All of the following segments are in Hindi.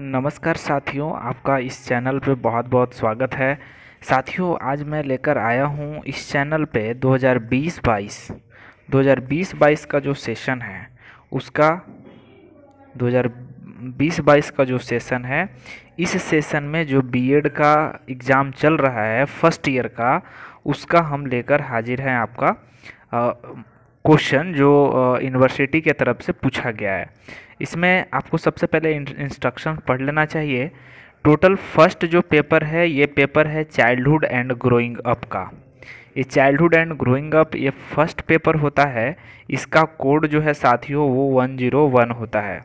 नमस्कार साथियों आपका इस चैनल पे बहुत बहुत स्वागत है साथियों आज मैं लेकर आया हूँ इस चैनल पे 2020-22 2020-22 का जो सेशन है उसका 2020-22 का जो सेशन है इस सेशन में जो बीएड का एग्ज़ाम चल रहा है फर्स्ट ईयर का उसका हम लेकर हाजिर हैं आपका क्वेश्चन जो यूनिवर्सिटी के तरफ से पूछा गया है इसमें आपको सबसे पहले इंस्ट्रक्शन पढ़ लेना चाहिए टोटल फर्स्ट जो पेपर है ये पेपर है चाइल्डहुड एंड ग्रोइंग अप का ये चाइल्डहुड एंड ग्रोइंग अप ये फर्स्ट पेपर होता है इसका कोड जो है साथियों वो वन जीरो वन होता है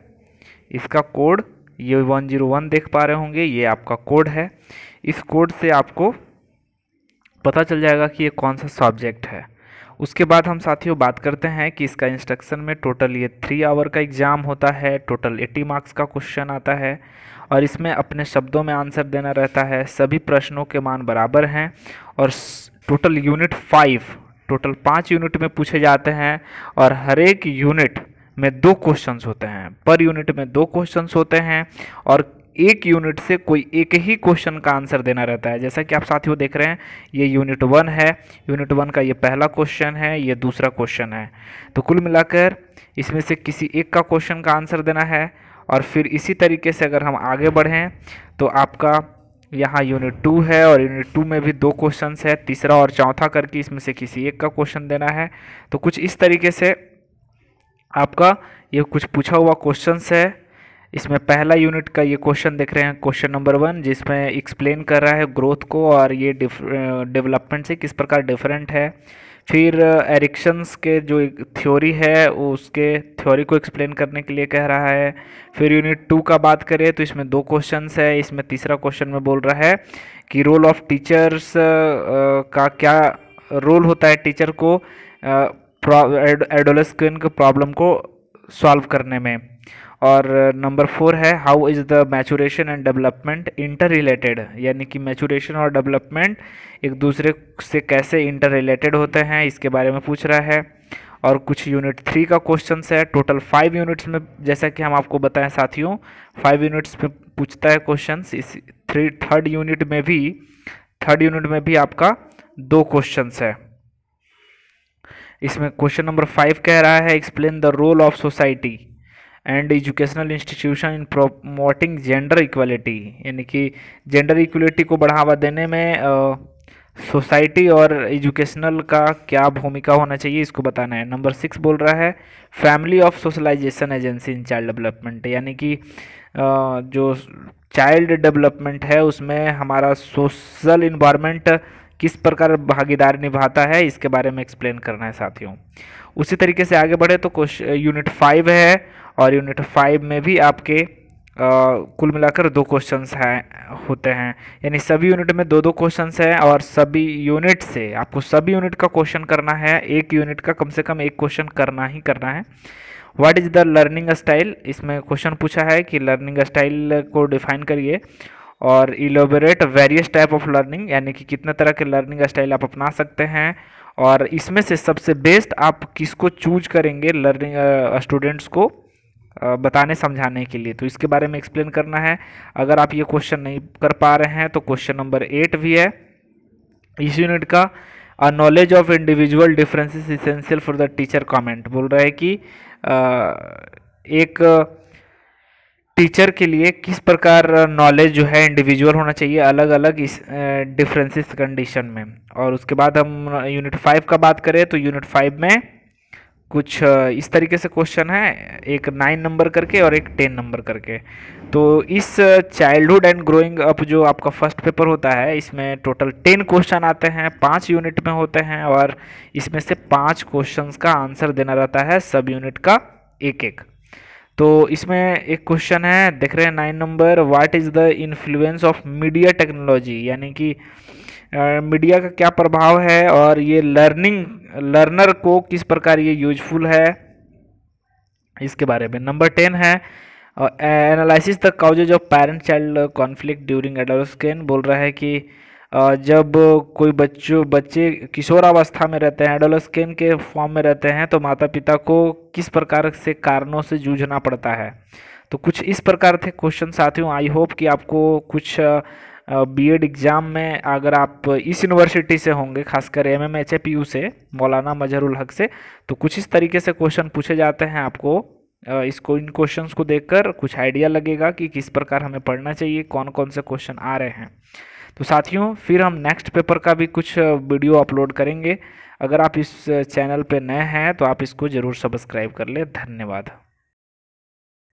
इसका कोड ये वन जीरो वन देख पा रहे होंगे ये आपका कोड है इस कोड से आपको पता चल जाएगा कि ये कौन सा सब्जेक्ट है उसके बाद हम साथियों बात करते हैं कि इसका इंस्ट्रक्शन में टोटल ये थ्री आवर का एग्ज़ाम होता है टोटल एट्टी मार्क्स का क्वेश्चन आता है और इसमें अपने शब्दों में आंसर देना रहता है सभी प्रश्नों के मान बराबर हैं और टोटल यूनिट फाइव टोटल पाँच यूनिट में पूछे जाते हैं और हर एक यूनिट में दो क्वेश्चंस होते हैं पर यूनिट में दो क्वेश्चंस होते हैं और एक यूनिट से कोई एक ही क्वेश्चन का आंसर देना रहता है जैसा कि आप साथियों देख रहे हैं ये यूनिट वन है यूनिट वन का ये पहला क्वेश्चन है ये दूसरा क्वेश्चन है तो कुल मिलाकर इसमें से किसी एक का क्वेश्चन का आंसर देना है और फिर इसी तरीके से अगर हम आगे बढ़ें तो आपका यहाँ यूनिट टू है और यूनिट टू में भी दो क्वेश्चन है तीसरा और चौथा करके इसमें से किसी एक का क्वेश्चन देना है तो कुछ इस तरीके से आपका ये कुछ पूछा हुआ क्वेश्चन है इसमें पहला यूनिट का ये क्वेश्चन देख रहे हैं क्वेश्चन नंबर वन जिसमें एक्सप्लेन कर रहा है ग्रोथ को और ये डेवलपमेंट से किस प्रकार डिफरेंट है फिर एरिक्शंस के जो थ्योरी है उसके थ्योरी को एक्सप्लेन करने के लिए कह रहा है फिर यूनिट टू का बात करें तो इसमें दो क्वेश्चंस है इसमें तीसरा क्वेश्चन में बोल रहा है कि रोल ऑफ टीचर्स का क्या रोल होता है टीचर को एडोलस्किन के प्रॉब्लम को सॉल्व करने में और नंबर फोर है how is the maturation and development interrelated यानी कि मैचुरेशन और डेवलपमेंट एक दूसरे से कैसे इंटर रिलेटेड होते हैं इसके बारे में पूछ रहा है और कुछ यूनिट थ्री का क्वेश्चन है टोटल फाइव यूनिट्स में जैसा कि हम आपको बताएं साथियों फाइव यूनिट्स में पूछता है क्वेश्चन इस थ्री थर्ड यूनिट में भी थर्ड यूनिट में भी आपका दो क्वेश्चन है इसमें क्वेश्चन नंबर फाइव कह रहा है explain the role of society and educational institution in promoting gender equality यानी कि जेंडर इक्वलिटी को बढ़ावा देने में सोसाइटी और एजुकेशनल का क्या भूमिका होना चाहिए इसको बताना है नंबर सिक्स बोल रहा है family of socialization agency in child development यानी कि जो चाइल्ड डेवलपमेंट है उसमें हमारा सोशल इन्वायरमेंट किस प्रकार भागीदारी निभाता है इसके बारे में एक्सप्लेन करना है साथियों उसी तरीके से आगे बढ़े तो क्वेश्चन यूनिट फाइव है और यूनिट फाइव में भी आपके आ, कुल मिलाकर दो क्वेश्चंस हैं होते हैं यानी सभी यूनिट में दो दो क्वेश्चंस हैं और सभी यूनिट से आपको सभी यूनिट का क्वेश्चन करना है एक यूनिट का कम से कम एक क्वेश्चन करना ही करना है what is the learning style इसमें क्वेश्चन पूछा है कि लर्निंग स्टाइल को डिफाइन करिए और elaborate various type of learning यानी कि कितने तरह के लर्निंग स्टाइल आप अपना सकते हैं और इसमें से सबसे बेस्ट आप किसको चूज करेंगे लर्निंग स्टूडेंट्स को बताने समझाने के लिए तो इसके बारे में एक्सप्लेन करना है अगर आप ये क्वेश्चन नहीं कर पा रहे हैं तो क्वेश्चन नंबर एट भी है इस यूनिट का a knowledge of individual differences essential for the teacher comment बोल रहा है कि एक टीचर के लिए किस प्रकार नॉलेज जो है इंडिविजुअल होना चाहिए अलग अलग इस डिफरेंसेस कंडीशन में और उसके बाद हम यूनिट फाइव का बात करें तो यूनिट फाइव में कुछ इस तरीके से क्वेश्चन है एक नाइन नंबर करके और एक टेन नंबर करके तो इस चाइल्डहुड एंड ग्रोइंग अप जो आपका फर्स्ट पेपर होता है इसमें टोटल टेन क्वेश्चन आते हैं पाँच यूनिट में होते हैं और इसमें से पाँच क्वेश्चंस का आंसर देना रहता है सब यूनिट का एक एक तो इसमें एक क्वेश्चन है देख रहे हैं nine number what is the influence of media technology यानी कि मीडिया का क्या प्रभाव है और ये लर्निंग लर्नर को किस प्रकार ये यूजफुल है इसके बारे में नंबर टेन है analysis the causes of parent child conflict during adolescence बोल रहा है कि जब कोई बच्चों बच्चे किशोरावस्था में रहते हैं एडोलस्केन के फॉर्म में रहते हैं तो माता पिता को किस प्रकार से कारणों से जूझना पड़ता है तो कुछ इस प्रकार थे क्वेश्चन साथियों आई होप कि आपको कुछ बीएड एग्ज़ाम में अगर आप इस यूनिवर्सिटी से होंगे खासकर M M H A P U से मौलाना मजहरुल हक से तो कुछ इस तरीके से क्वेश्चन पूछे जाते हैं आपको इसको इन क्वेश्चंस को देखकर कुछ आइडिया लगेगा कि किस प्रकार हमें पढ़ना चाहिए कौन कौन से क्वेश्चन आ रहे हैं तो साथियों फिर हम नेक्स्ट पेपर का भी कुछ वीडियो अपलोड करेंगे अगर आप इस चैनल पर नए हैं तो आप इसको ज़रूर सब्सक्राइब कर लें धन्यवाद